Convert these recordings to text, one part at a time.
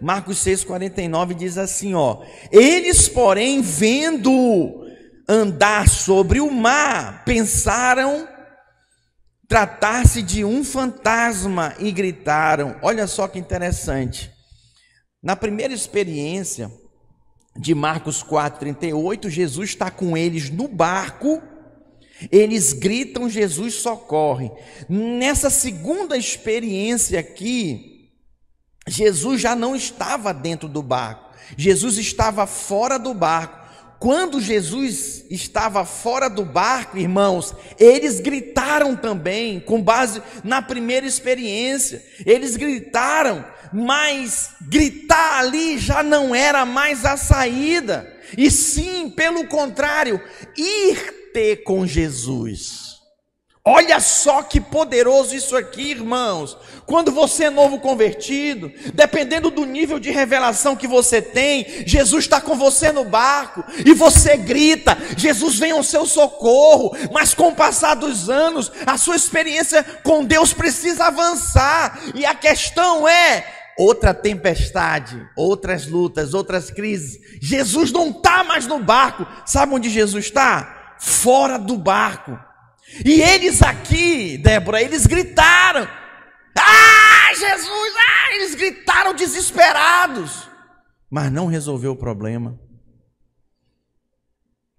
Marcos 6,49 diz assim: ó, eles, porém, vendo andar sobre o mar, pensaram tratar-se de um fantasma e gritaram. Olha só que interessante. Na primeira experiência de Marcos 4,38, Jesus está com eles no barco. Eles gritam, Jesus socorre. Nessa segunda experiência aqui, Jesus já não estava dentro do barco, Jesus estava fora do barco. Quando Jesus estava fora do barco, irmãos, eles gritaram também, com base na primeira experiência. Eles gritaram, mas gritar ali já não era mais a saída. E sim, pelo contrário, ir ter com Jesus. Olha só que poderoso isso aqui, irmãos. Quando você é novo convertido, dependendo do nível de revelação que você tem, Jesus está com você no barco e você grita: Jesus vem ao seu socorro. Mas com o passar dos anos, a sua experiência com Deus precisa avançar e a questão é. Outra tempestade, outras lutas, outras crises. Jesus não está mais no barco. Sabe onde Jesus está? Fora do barco. E eles aqui, Débora, eles gritaram: Ah, Jesus! Ah! Eles gritaram desesperados, mas não resolveu o problema.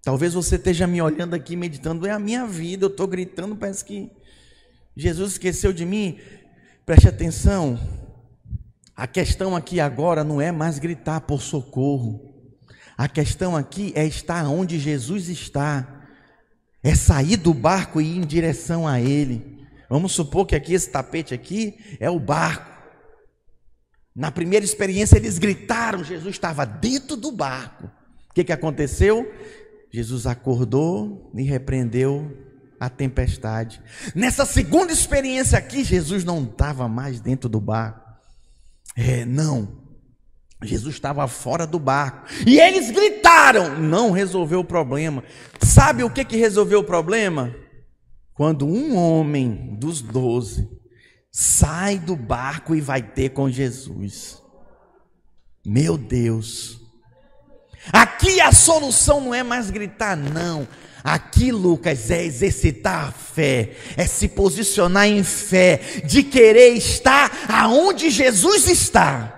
Talvez você esteja me olhando aqui, meditando, é a minha vida, eu estou gritando, parece que Jesus esqueceu de mim. Preste atenção, a questão aqui agora não é mais gritar por socorro, a questão aqui é estar onde Jesus está. É sair do barco e ir em direção a ele. Vamos supor que aqui esse tapete aqui é o barco. Na primeira experiência eles gritaram, Jesus estava dentro do barco. O que, que aconteceu? Jesus acordou e repreendeu a tempestade. Nessa segunda experiência aqui, Jesus não estava mais dentro do barco. É, não. Jesus estava fora do barco. E eles gritaram, não resolveu o problema. Sabe o que, que resolveu o problema? Quando um homem dos doze sai do barco e vai ter com Jesus. Meu Deus. Aqui a solução não é mais gritar, não. Aqui, Lucas, é exercitar a fé, é se posicionar em fé, de querer estar aonde Jesus está.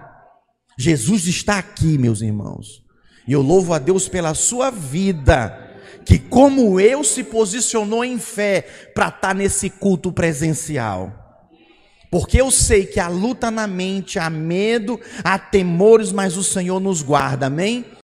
Jesus está aqui, meus irmãos. E eu louvo a Deus pela sua vida, que como eu se posicionou em fé para estar tá nesse culto presencial. Porque eu sei que há luta na mente, há medo, há temores, mas o Senhor nos guarda, amém?